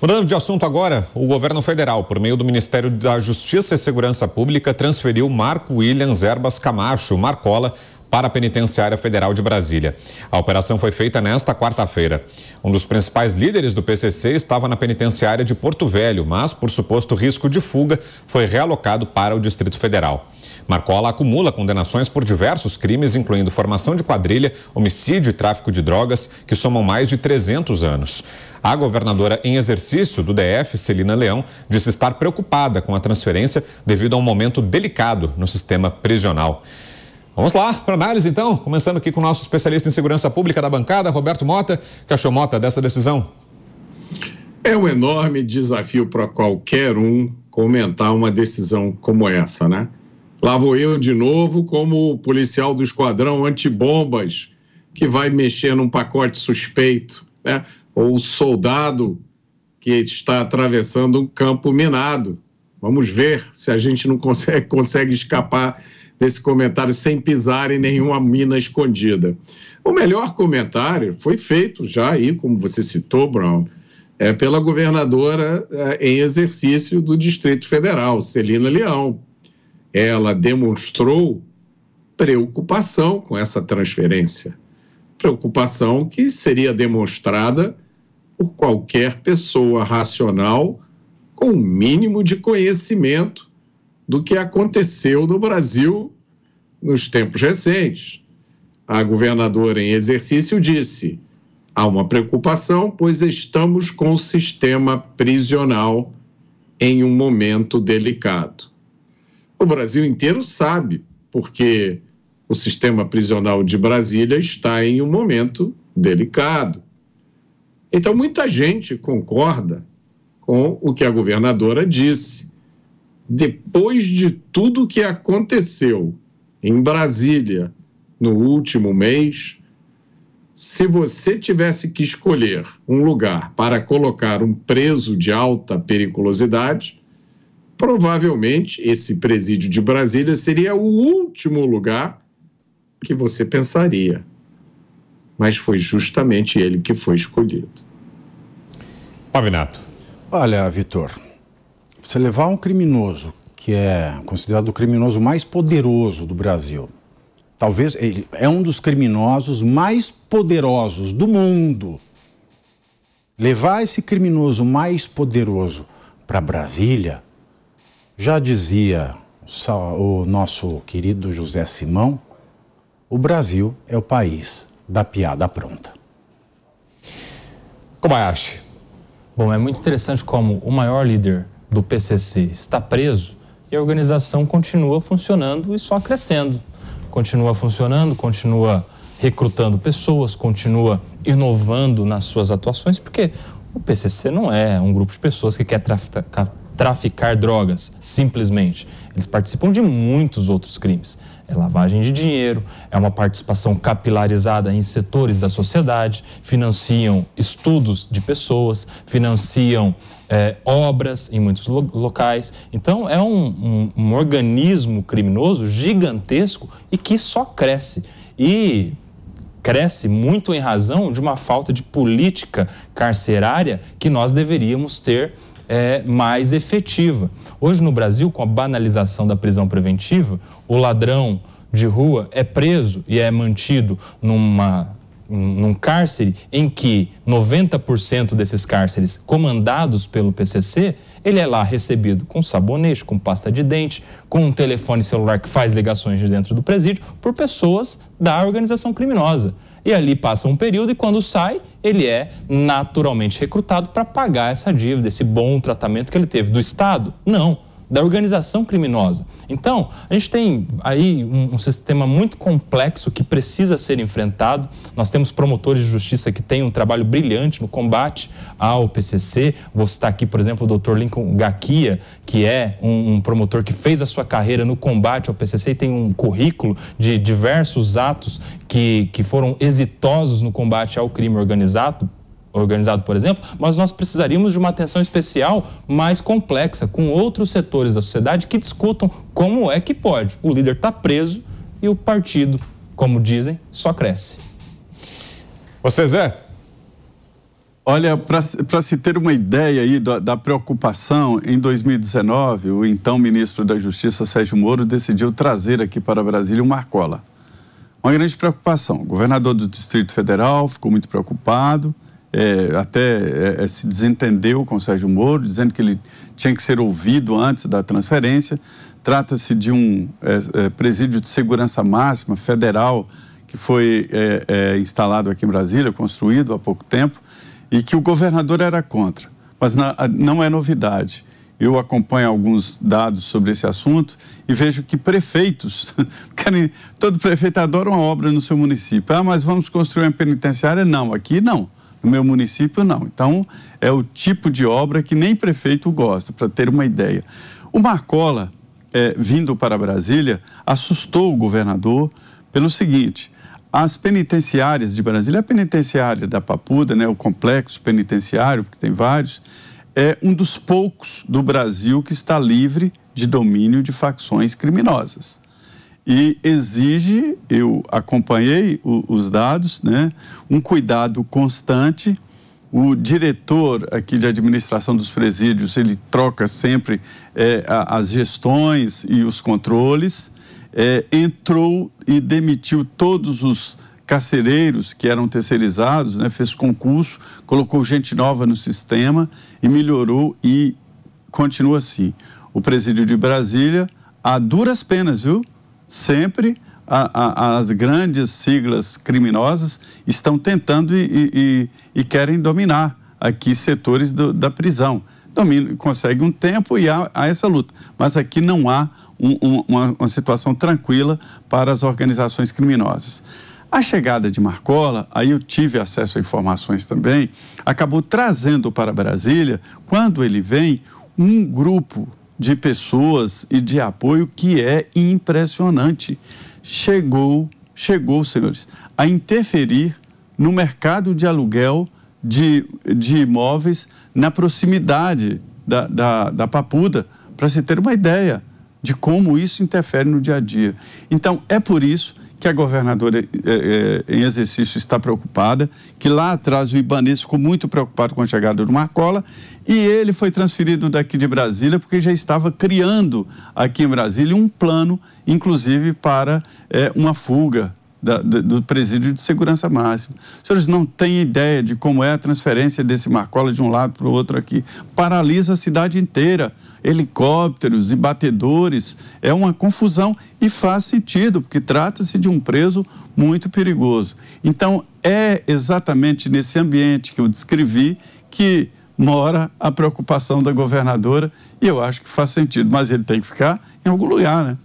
Mudando de assunto agora, o governo federal, por meio do Ministério da Justiça e Segurança Pública, transferiu Marco Williams Erbas Camacho, Marcola, para a Penitenciária Federal de Brasília. A operação foi feita nesta quarta-feira. Um dos principais líderes do PCC estava na penitenciária de Porto Velho, mas, por suposto risco de fuga, foi realocado para o Distrito Federal. Marcola acumula condenações por diversos crimes, incluindo formação de quadrilha, homicídio e tráfico de drogas, que somam mais de 300 anos. A governadora em exercício do DF, Celina Leão, disse estar preocupada com a transferência devido a um momento delicado no sistema prisional. Vamos lá, para análise então, começando aqui com o nosso especialista em segurança pública da bancada, Roberto Mota. Que achou Mota dessa decisão? É um enorme desafio para qualquer um comentar uma decisão como essa, né? Lá vou eu de novo como policial do esquadrão antibombas que vai mexer num pacote suspeito, né? Ou soldado que está atravessando um campo minado. Vamos ver se a gente não consegue, consegue escapar desse comentário sem pisar em nenhuma mina escondida. O melhor comentário foi feito já aí, como você citou, Brown, é pela governadora é, em exercício do Distrito Federal, Celina Leão. Ela demonstrou preocupação com essa transferência, preocupação que seria demonstrada por qualquer pessoa racional com o um mínimo de conhecimento do que aconteceu no Brasil nos tempos recentes. A governadora em exercício disse: há uma preocupação, pois estamos com o sistema prisional em um momento delicado. O Brasil inteiro sabe, porque o sistema prisional de Brasília está em um momento delicado. Então, muita gente concorda com o que a governadora disse depois de tudo que aconteceu em Brasília no último mês, se você tivesse que escolher um lugar para colocar um preso de alta periculosidade, provavelmente esse presídio de Brasília seria o último lugar que você pensaria. Mas foi justamente ele que foi escolhido. Pavinato. Olha, Vitor, você levar um criminoso que é considerado o criminoso mais poderoso do Brasil, talvez ele é um dos criminosos mais poderosos do mundo. Levar esse criminoso mais poderoso para Brasília, já dizia o nosso querido José Simão, o Brasil é o país da piada pronta. Como acha? Bom, é muito interessante como o maior líder do PCC está preso e a organização continua funcionando e só crescendo. Continua funcionando, continua recrutando pessoas, continua inovando nas suas atuações, porque o PCC não é um grupo de pessoas que quer traficar traficar drogas, simplesmente. Eles participam de muitos outros crimes. É lavagem de dinheiro, é uma participação capilarizada em setores da sociedade, financiam estudos de pessoas, financiam é, obras em muitos lo locais. Então, é um, um, um organismo criminoso gigantesco e que só cresce. E cresce muito em razão de uma falta de política carcerária que nós deveríamos ter é, mais efetiva. Hoje no Brasil, com a banalização da prisão preventiva, o ladrão de rua é preso e é mantido numa num cárcere em que 90% desses cárceres comandados pelo PCC, ele é lá recebido com sabonete, com pasta de dente, com um telefone celular que faz ligações de dentro do presídio por pessoas da organização criminosa. E ali passa um período e quando sai, ele é naturalmente recrutado para pagar essa dívida, esse bom tratamento que ele teve do Estado? Não da organização criminosa. Então, a gente tem aí um, um, sistema muito complexo que precisa ser enfrentado. Nós temos promotores de justiça que têm um trabalho brilhante no combate ao PCC. Vou citar aqui, por exemplo, o Dr. Lincoln Gaquia, que é um, um promotor que fez a sua carreira no combate ao PCC e tem um currículo de diversos atos que, que foram exitosos no combate ao crime organizado organizado, por exemplo, mas nós precisaríamos de uma atenção especial mais complexa com outros setores da sociedade que discutam como é que pode. O líder está preso e o partido, como dizem, só cresce. Você, Zé? Olha, para se ter uma ideia aí da, da, preocupação, em 2019, o então ministro da Justiça, Sérgio Moro, decidiu trazer aqui para Brasília o Marcola. Uma grande preocupação. O governador do Distrito Federal ficou muito preocupado, é, até é, é, se desentendeu com o Sérgio Moro, dizendo que ele tinha que ser ouvido antes da transferência. Trata-se de um é, é presídio de segurança máxima federal que foi é, instalado aqui em Brasília, construído há pouco tempo, e que o governador era contra. Mas na, não é novidade. Eu acompanho alguns dados sobre esse assunto e vejo que prefeitos querem, todo prefeito adora uma obra no seu município. Ah, mas vamos construir uma penitenciária? Não, aqui não. No meu município, não. Então, é o tipo de obra que nem prefeito gosta, para ter uma ideia. O Marcola, é, vindo para Brasília, assustou o governador pelo seguinte: as penitenciárias de Brasília, a penitenciária da Papuda, né, o complexo penitenciário, porque tem vários, é um dos poucos do Brasil que está livre de domínio de facções criminosas e exige, eu acompanhei o, os dados, né, um cuidado constante. O diretor aqui de administração dos presídios, ele troca sempre é, as gestões e os controles. É, entrou e demitiu todos os carcereiros que eram terceirizados, né, fez concurso, colocou gente nova no sistema e melhorou e continua assim. O presídio de Brasília, a duras penas, viu? sempre a, a, as grandes siglas criminosas estão tentando e, e, e querem dominar aqui setores do, da prisão. Domina, consegue um tempo e há, há essa luta. Mas aqui não há um, um, uma, uma situação tranquila para as organizações criminosas. A chegada de Marcola, aí eu tive acesso a informações também, acabou trazendo para Brasília, quando ele vem, um grupo de pessoas e de apoio que é impressionante. Chegou, chegou, senhores, a interferir no mercado de aluguel de, de imóveis na proximidade da, da, da Papuda, para se ter uma ideia de como isso interfere no dia a dia. Então, é por isso que a governadora é, é, em exercício está preocupada, que lá atrás o ibanês ficou muito preocupado com a chegada do Marcola e ele foi transferido daqui de Brasília porque já estava criando aqui em Brasília um plano, inclusive para é, uma fuga da, do presídio de segurança máxima. Os senhores não têm ideia de como é a transferência desse Marcola de um lado para o outro aqui. Paralisa a cidade inteira. Helicópteros e batedores. É uma confusão e faz sentido, porque trata-se de um preso muito perigoso. Então, é exatamente nesse ambiente que eu descrevi que mora a preocupação da governadora e eu acho que faz sentido, mas ele tem que ficar em algum lugar, né?